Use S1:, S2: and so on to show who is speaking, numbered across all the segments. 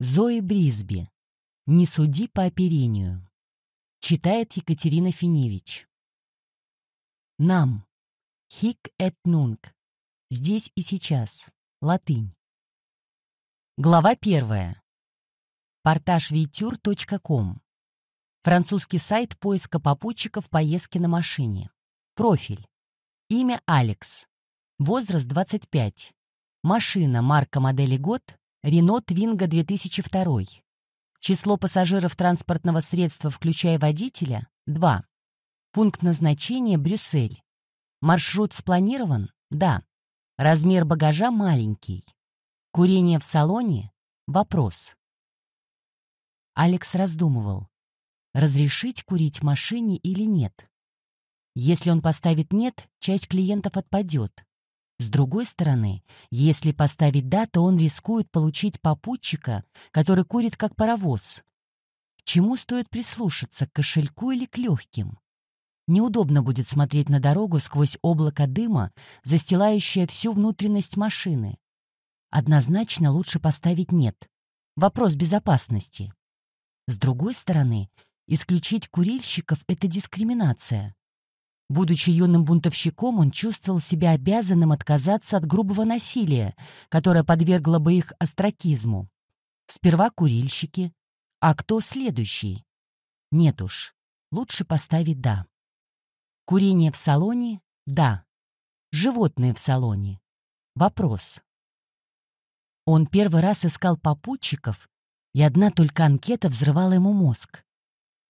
S1: Зои Брисби. «Не суди по оперению». Читает Екатерина Финевич. Нам. Хик эт нунг. Здесь и сейчас. Латынь. Глава первая. Портажвейтюр.ком. Французский сайт поиска попутчиков поездки на машине. Профиль. Имя Алекс. Возраст 25. Машина марка модели год Рено Твинга 2002. Число пассажиров транспортного средства, включая водителя – 2. Пункт назначения – Брюссель. Маршрут спланирован? Да. Размер багажа маленький. Курение в салоне? Вопрос. Алекс раздумывал, разрешить курить в машине или нет. Если он поставит «нет», часть клиентов отпадет, с другой стороны, если поставить «да», то он рискует получить попутчика, который курит как паровоз. К чему стоит прислушаться, к кошельку или к легким? Неудобно будет смотреть на дорогу сквозь облако дыма, застилающее всю внутренность машины. Однозначно лучше поставить «нет». Вопрос безопасности. С другой стороны, исключить курильщиков — это дискриминация. Будучи юным бунтовщиком, он чувствовал себя обязанным отказаться от грубого насилия, которое подвергло бы их остракизму. Сперва курильщики. А кто следующий? Нет уж, лучше поставить «да». Курение в салоне — да. Животные в салоне. Вопрос. Он первый раз искал попутчиков, и одна только анкета взрывала ему мозг.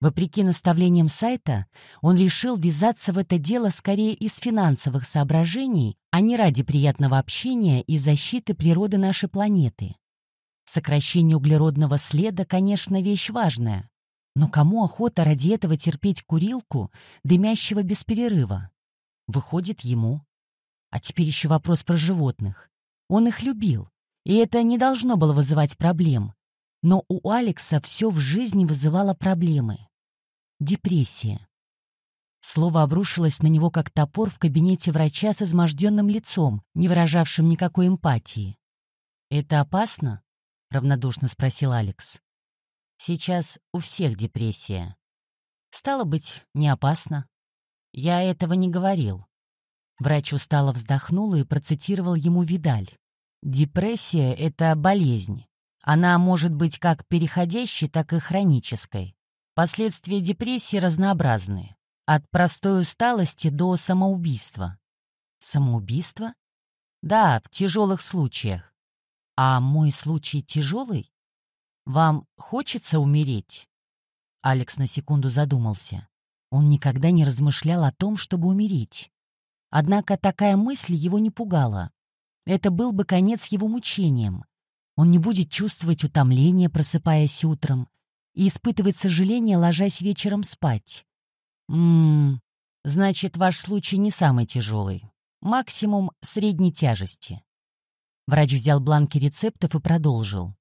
S1: Вопреки наставлениям сайта, он решил ввязаться в это дело скорее из финансовых соображений, а не ради приятного общения и защиты природы нашей планеты. Сокращение углеродного следа, конечно, вещь важная. Но кому охота ради этого терпеть курилку, дымящего без перерыва? Выходит, ему. А теперь еще вопрос про животных. Он их любил, и это не должно было вызывать проблем. Но у Алекса все в жизни вызывало проблемы. Депрессия. Слово обрушилось на него как топор в кабинете врача с изможденным лицом, не выражавшим никакой эмпатии. «Это опасно?» — равнодушно спросил Алекс. «Сейчас у всех депрессия. Стало быть, не опасно. Я этого не говорил». Врач устало вздохнул и процитировал ему Видаль. «Депрессия — это болезнь. Она может быть как переходящей, так и хронической. Последствия депрессии разнообразны. От простой усталости до самоубийства. Самоубийство? Да, в тяжелых случаях. А мой случай тяжелый? Вам хочется умереть? Алекс на секунду задумался. Он никогда не размышлял о том, чтобы умереть. Однако такая мысль его не пугала. Это был бы конец его мучениям. Он не будет чувствовать утомления, просыпаясь утром — и испытывать сожаление, ложась вечером спать. Ммм, значит, ваш случай не самый тяжелый. Максимум средней тяжести. Врач взял бланки рецептов и продолжил.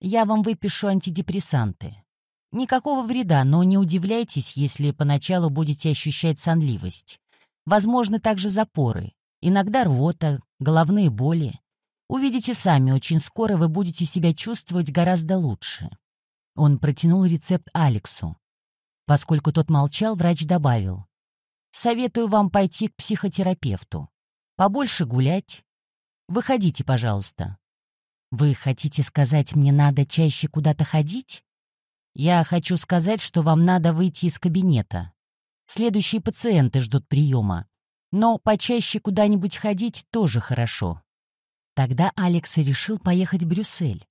S1: Я вам выпишу антидепрессанты. Никакого вреда, но не удивляйтесь, если поначалу будете ощущать сонливость. Возможны также запоры, иногда рвота, головные боли. Увидите сами, очень скоро вы будете себя чувствовать гораздо лучше. Он протянул рецепт Алексу. Поскольку тот молчал, врач добавил. «Советую вам пойти к психотерапевту. Побольше гулять. Выходите, пожалуйста». «Вы хотите сказать, мне надо чаще куда-то ходить?» «Я хочу сказать, что вам надо выйти из кабинета. Следующие пациенты ждут приема. Но почаще куда-нибудь ходить тоже хорошо». Тогда Алекс решил поехать в Брюссель.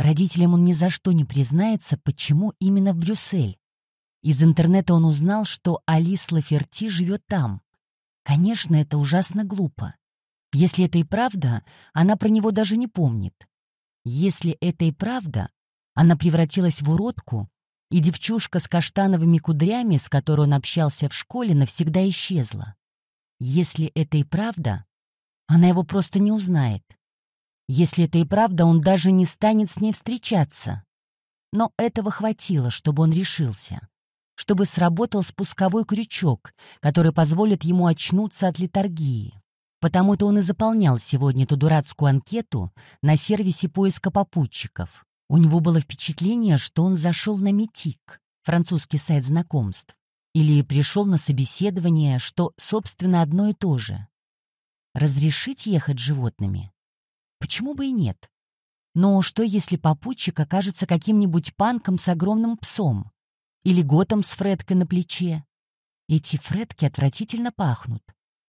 S1: Родителям он ни за что не признается, почему именно в Брюссель. Из интернета он узнал, что Алис Лаферти живет там. Конечно, это ужасно глупо. Если это и правда, она про него даже не помнит. Если это и правда, она превратилась в уродку, и девчушка с каштановыми кудрями, с которой он общался в школе, навсегда исчезла. Если это и правда, она его просто не узнает. Если это и правда, он даже не станет с ней встречаться. Но этого хватило, чтобы он решился. Чтобы сработал спусковой крючок, который позволит ему очнуться от литургии. Потому-то он и заполнял сегодня эту дурацкую анкету на сервисе поиска попутчиков. У него было впечатление, что он зашел на Метик, французский сайт знакомств, или пришел на собеседование, что, собственно, одно и то же. Разрешить ехать животными? Почему бы и нет? Но что, если попутчик окажется каким-нибудь панком с огромным псом? Или готом с фредкой на плече? Эти фредки отвратительно пахнут.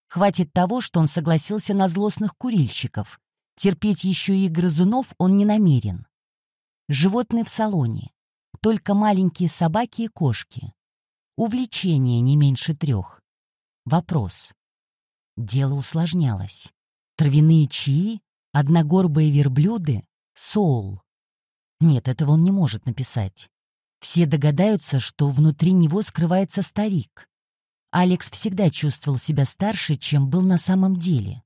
S1: Хватит того, что он согласился на злостных курильщиков. Терпеть еще и грызунов он не намерен. Животные в салоне. Только маленькие собаки и кошки. Увлечение не меньше трех. Вопрос. Дело усложнялось. Травяные чаи Одногорбые верблюды — соул. Нет, этого он не может написать. Все догадаются, что внутри него скрывается старик. Алекс всегда чувствовал себя старше, чем был на самом деле.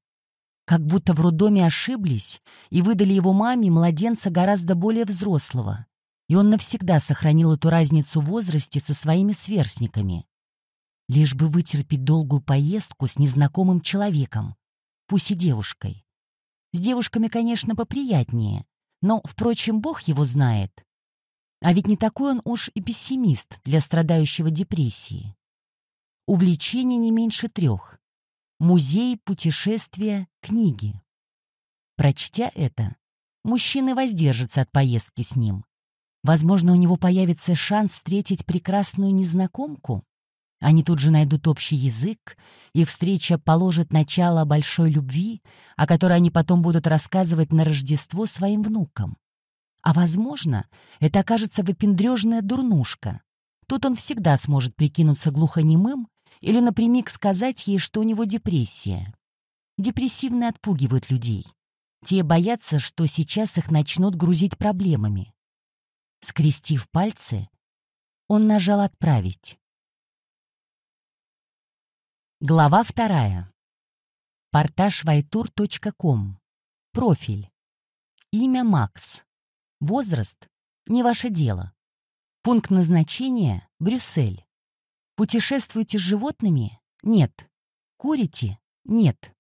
S1: Как будто в роддоме ошиблись и выдали его маме младенца гораздо более взрослого. И он навсегда сохранил эту разницу в возрасте со своими сверстниками. Лишь бы вытерпеть долгую поездку с незнакомым человеком, пусть и девушкой. С девушками, конечно, поприятнее. Но, впрочем, бог его знает. А ведь не такой он уж и пессимист для страдающего депрессии. Увлечений не меньше трех. Музей, путешествия, книги. Прочтя это, мужчины воздержатся от поездки с ним. Возможно, у него появится шанс встретить прекрасную незнакомку. Они тут же найдут общий язык, и встреча положит начало большой любви, о которой они потом будут рассказывать на Рождество своим внукам. А, возможно, это окажется выпендрежная дурнушка. Тут он всегда сможет прикинуться глухонемым или напрямик сказать ей, что у него депрессия. Депрессивные отпугивают людей. Те боятся, что сейчас их начнут грузить проблемами. Скрестив пальцы, он нажал «Отправить». Глава вторая. Порташвайтур.ком. Профиль. Имя Макс. Возраст – не ваше дело. Пункт назначения – Брюссель. Путешествуете с животными? Нет. Курите? Нет.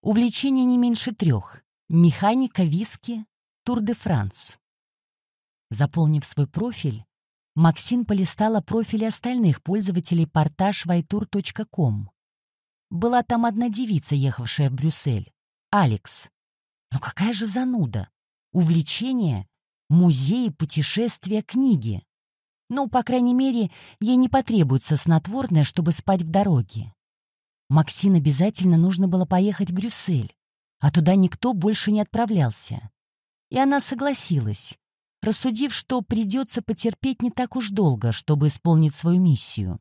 S1: Увлечение не меньше трех. Механика, виски, Тур-де-Франс. Заполнив свой профиль, Максин полистала профили остальных пользователей порташвайтур.ком была там одна девица, ехавшая в Брюссель. Алекс. Ну какая же зануда. Увлечение, музеи, путешествия, книги. Ну, по крайней мере, ей не потребуется снотворное, чтобы спать в дороге. Максин обязательно нужно было поехать в Брюссель, а туда никто больше не отправлялся. И она согласилась, рассудив, что придется потерпеть не так уж долго, чтобы исполнить свою миссию.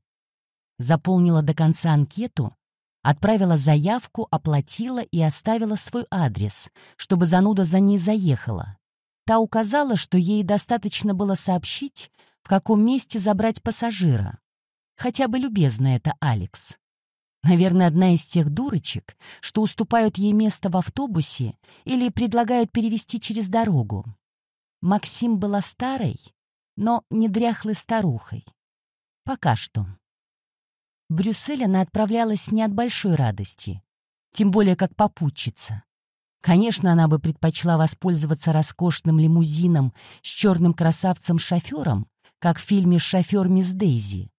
S1: Заполнила до конца анкету Отправила заявку, оплатила и оставила свой адрес, чтобы зануда за ней заехала. Та указала, что ей достаточно было сообщить, в каком месте забрать пассажира. Хотя бы любезно это Алекс. Наверное, одна из тех дурочек, что уступают ей место в автобусе или предлагают перевести через дорогу. Максим была старой, но не дряхлой старухой. Пока что. В Брюссель она отправлялась не от большой радости, тем более как попутчица. Конечно, она бы предпочла воспользоваться роскошным лимузином с черным красавцем-шофером, как в фильме «Шофер мисс Дейзи».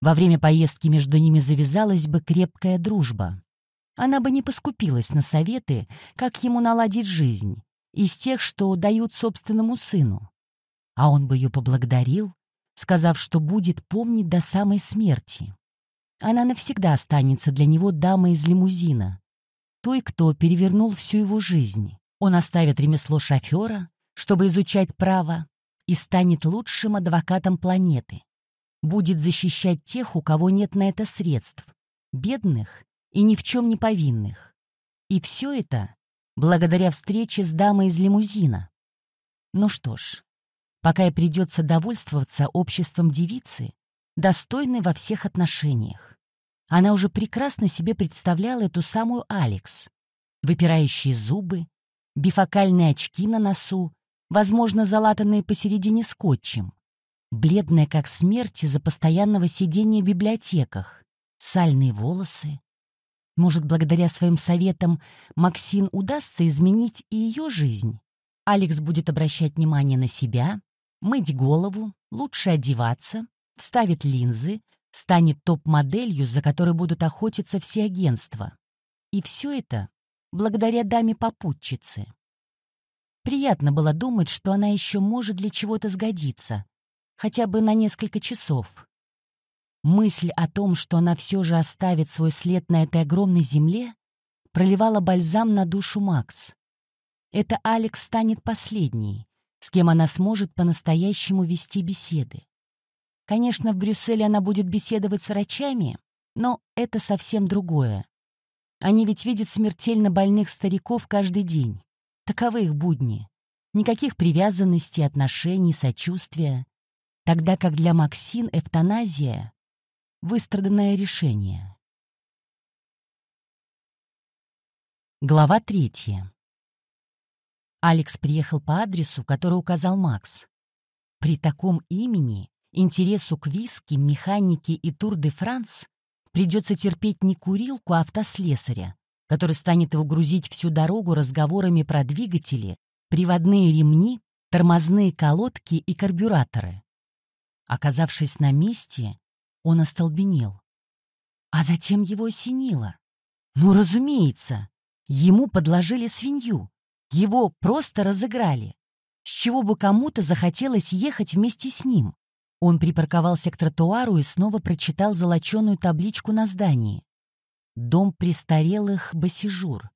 S1: Во время поездки между ними завязалась бы крепкая дружба. Она бы не поскупилась на советы, как ему наладить жизнь, из тех, что дают собственному сыну. А он бы ее поблагодарил, сказав, что будет помнить до самой смерти. Она навсегда останется для него дамой из лимузина, той, кто перевернул всю его жизнь. Он оставит ремесло шофера, чтобы изучать право, и станет лучшим адвокатом планеты. Будет защищать тех, у кого нет на это средств, бедных и ни в чем не повинных. И все это благодаря встрече с дамой из лимузина. Ну что ж, пока и придется довольствоваться обществом девицы, достойной во всех отношениях. Она уже прекрасно себе представляла эту самую Алекс. Выпирающие зубы, бифокальные очки на носу, возможно, залатанные посередине скотчем, бледная как смерть из-за постоянного сидения в библиотеках, сальные волосы. Может, благодаря своим советам Максин удастся изменить и ее жизнь? Алекс будет обращать внимание на себя, мыть голову, лучше одеваться, вставит линзы, станет топ-моделью, за которой будут охотиться все агентства. И все это благодаря даме-попутчице. Приятно было думать, что она еще может для чего-то сгодиться, хотя бы на несколько часов. Мысль о том, что она все же оставит свой след на этой огромной земле, проливала бальзам на душу Макс. Это Алекс станет последней, с кем она сможет по-настоящему вести беседы. Конечно, в Брюсселе она будет беседовать с врачами, но это совсем другое. Они ведь видят смертельно больных стариков каждый день. Таковы их будни. Никаких привязанностей, отношений, сочувствия. Тогда как для Максин эвтаназия — выстраданное решение. Глава третья. Алекс приехал по адресу, который указал Макс. При таком имени интересу к виски, механике и Тур-де-Франс придется терпеть не курилку, а автослесаря, который станет его грузить всю дорогу разговорами про двигатели, приводные ремни, тормозные колодки и карбюраторы. Оказавшись на месте, он остолбенел. А затем его осенило. Ну, разумеется, ему подложили свинью. Его просто разыграли. С чего бы кому-то захотелось ехать вместе с ним? Он припарковался к тротуару и снова прочитал золоченую табличку на здании. «Дом престарелых Басижур.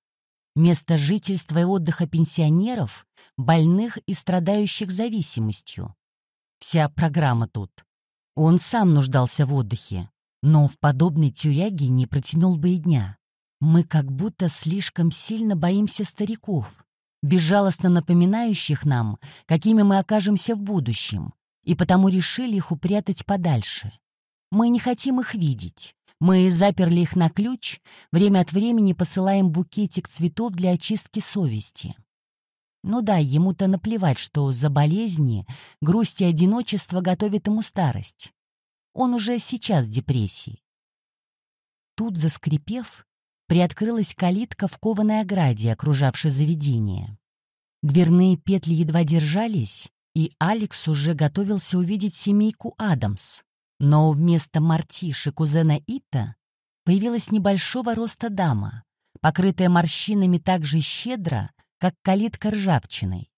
S1: Место жительства и отдыха пенсионеров, больных и страдающих зависимостью. Вся программа тут. Он сам нуждался в отдыхе, но в подобной тюряге не протянул бы и дня. Мы как будто слишком сильно боимся стариков, безжалостно напоминающих нам, какими мы окажемся в будущем, и потому решили их упрятать подальше. Мы не хотим их видеть. Мы заперли их на ключ, время от времени посылаем букетик цветов для очистки совести. Ну да, ему-то наплевать, что за болезни, грусть и одиночество готовят ему старость. Он уже сейчас в депрессии. Тут, заскрипев, приоткрылась калитка в кованой ограде, окружавшей заведение. Дверные петли едва держались, и Алекс уже готовился увидеть семейку Адамс. Но вместо Мартиши кузена Ита появилась небольшого роста дама, покрытая морщинами так же щедро, как калитка ржавчиной.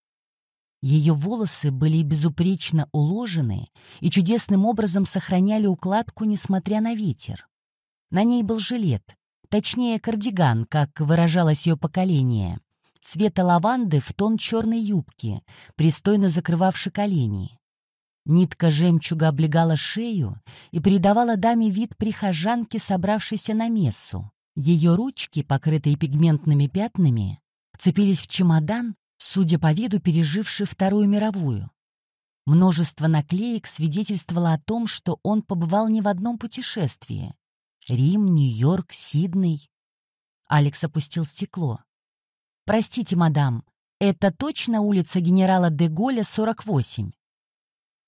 S1: Ее волосы были безупречно уложены и чудесным образом сохраняли укладку, несмотря на ветер. На ней был жилет, точнее кардиган, как выражалось ее поколение, цвета лаванды в тон черной юбки, пристойно закрывавшей колени. Нитка жемчуга облегала шею и придавала даме вид прихожанки, собравшейся на мессу. Ее ручки, покрытые пигментными пятнами, вцепились в чемодан, судя по виду, переживший Вторую мировую. Множество наклеек свидетельствовало о том, что он побывал не в одном путешествии. Рим, Нью-Йорк, Сидней. Алекс опустил стекло. «Простите, мадам, это точно улица генерала де Голля, 48?»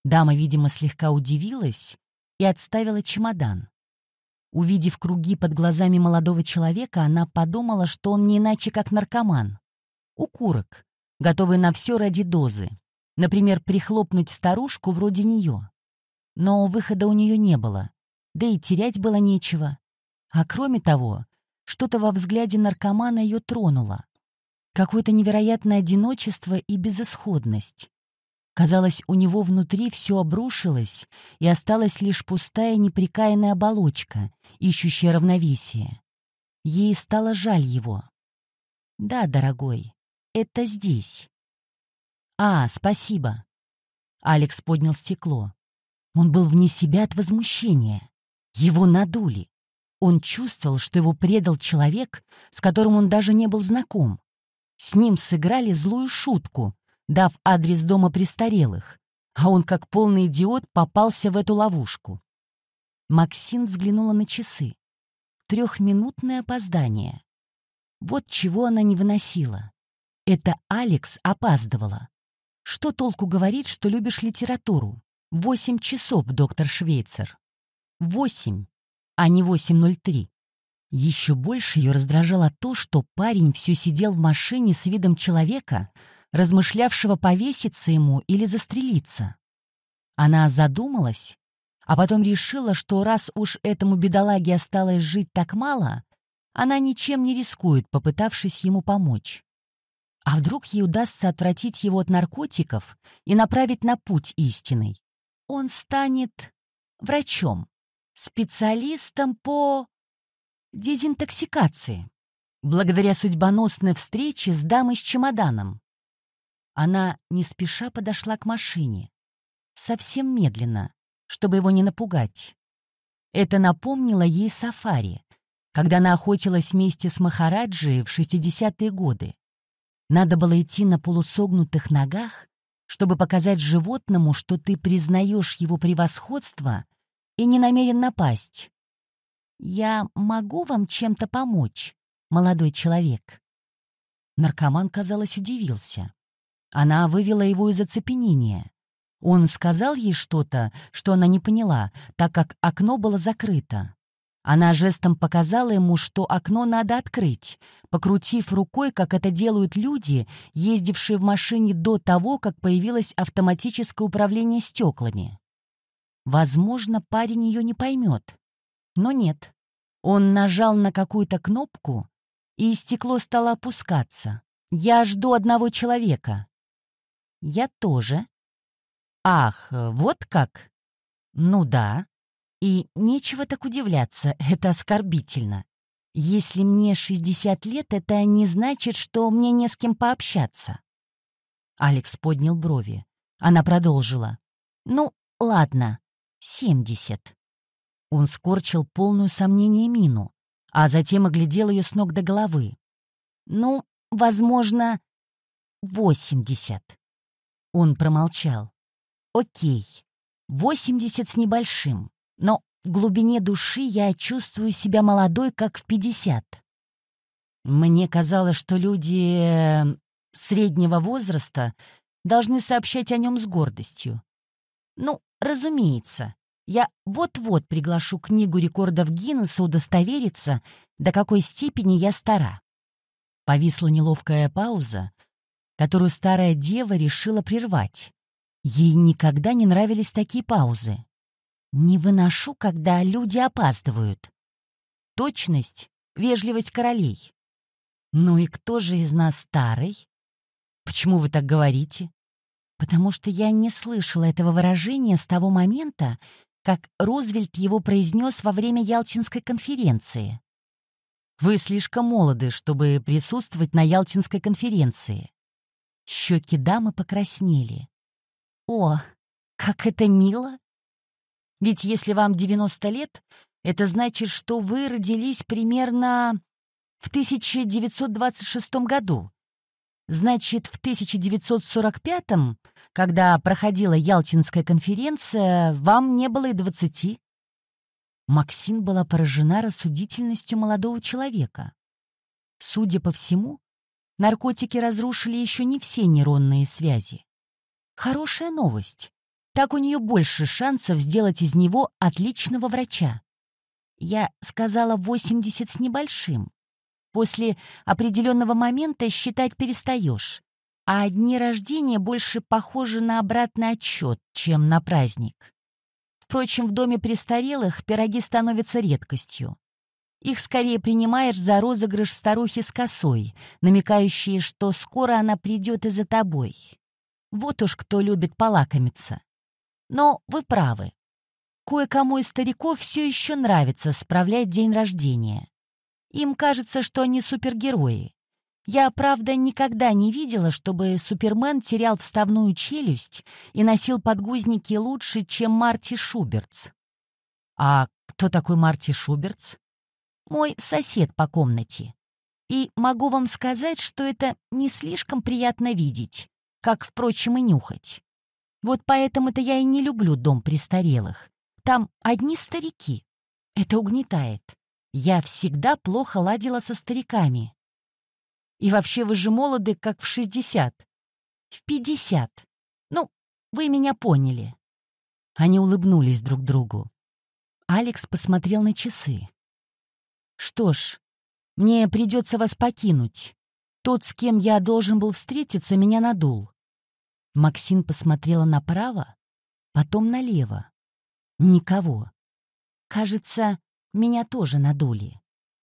S1: Дама, видимо, слегка удивилась и отставила чемодан. Увидев круги под глазами молодого человека, она подумала, что он не иначе как наркоман. Укурок, готовый на все ради дозы. Например, прихлопнуть старушку вроде нее. Но выхода у нее не было, да и терять было нечего. А кроме того, что-то во взгляде наркомана ее тронуло какое-то невероятное одиночество и безысходность. Казалось, у него внутри все обрушилось, и осталась лишь пустая неприкаянная оболочка, ищущая равновесие. Ей стало жаль его. «Да, дорогой, это здесь». «А, спасибо». Алекс поднял стекло. Он был вне себя от возмущения. Его надули. Он чувствовал, что его предал человек, с которым он даже не был знаком. С ним сыграли злую шутку, дав адрес дома престарелых, а он, как полный идиот, попался в эту ловушку. Максим взглянула на часы. Трехминутное опоздание. Вот чего она не выносила. Это Алекс опаздывала. Что толку говорить, что любишь литературу? Восемь часов, доктор Швейцер. Восемь, а не восемь ноль три. Еще больше ее раздражало то, что парень все сидел в машине с видом человека, размышлявшего повеситься ему или застрелиться. Она задумалась, а потом решила, что раз уж этому бедолаге осталось жить так мало, она ничем не рискует, попытавшись ему помочь. А вдруг ей удастся отвратить его от наркотиков и направить на путь истинный? Он станет врачом, специалистом по дезинтоксикации, благодаря судьбоносной встрече с дамой с чемоданом. Она не спеша подошла к машине, совсем медленно, чтобы его не напугать. Это напомнило ей сафари, когда она охотилась вместе с Махараджи в 60-е годы. Надо было идти на полусогнутых ногах, чтобы показать животному, что ты признаешь его превосходство и не намерен напасть. «Я могу вам чем-то помочь, молодой человек?» Наркоман, казалось, удивился. Она вывела его из оцепенения. Он сказал ей что-то, что она не поняла, так как окно было закрыто. Она жестом показала ему, что окно надо открыть, покрутив рукой, как это делают люди, ездившие в машине до того, как появилось автоматическое управление стеклами. Возможно, парень ее не поймет но нет. Он нажал на какую-то кнопку, и стекло стало опускаться. «Я жду одного человека». «Я тоже». «Ах, вот как?» «Ну да». И нечего так удивляться, это оскорбительно. Если мне 60 лет, это не значит, что мне не с кем пообщаться. Алекс поднял брови. Она продолжила. Ну, ладно, 70. Он скорчил полную сомнение мину, а затем оглядел ее с ног до головы. «Ну, возможно, восемьдесят». Он промолчал. «Окей, восемьдесят с небольшим, но в глубине души я чувствую себя молодой, как в пятьдесят». Мне казалось, что люди э, среднего возраста должны сообщать о нем с гордостью. Ну, разумеется, я вот-вот приглашу книгу рекордов Гиннесса удостовериться, до какой степени я стара. Повисла неловкая пауза, которую старая дева решила прервать. Ей никогда не нравились такие паузы. Не выношу, когда люди опаздывают. Точность — вежливость королей. Ну и кто же из нас старый? Почему вы так говорите? Потому что я не слышала этого выражения с того момента, как Рузвельт его произнес во время Ялтинской конференции. «Вы слишком молоды, чтобы присутствовать на Ялтинской конференции». Щеки дамы покраснели. «О, как это мило! Ведь если вам 90 лет, это значит, что вы родились примерно в 1926 году, Значит, в 1945-м, когда проходила Ялтинская конференция, вам не было и двадцати. Максин была поражена рассудительностью молодого человека. Судя по всему, наркотики разрушили еще не все нейронные связи. Хорошая новость. Так у нее больше шансов сделать из него отличного врача. Я сказала 80 с небольшим. После определенного момента считать перестаешь, а дни рождения больше похожи на обратный отчет, чем на праздник. Впрочем, в доме престарелых пироги становятся редкостью. Их скорее принимаешь за розыгрыш старухи с косой, намекающие, что скоро она придет и за тобой. Вот уж кто любит полакомиться. Но вы правы. Кое-кому из стариков все еще нравится справлять день рождения. Им кажется, что они супергерои. Я, правда, никогда не видела, чтобы Супермен терял вставную челюсть и носил подгузники лучше, чем Марти Шуберц. А кто такой Марти Шуберц? Мой сосед по комнате. И могу вам сказать, что это не слишком приятно видеть, как, впрочем, и нюхать. Вот поэтому-то я и не люблю дом престарелых. Там одни старики. Это угнетает. Я всегда плохо ладила со стариками. И вообще вы же молоды, как в 60. В 50. Ну, вы меня поняли. Они улыбнулись друг другу. Алекс посмотрел на часы. Что ж, мне придется вас покинуть. Тот, с кем я должен был встретиться, меня надул. Максим посмотрела направо, потом налево. Никого. Кажется, меня тоже надули.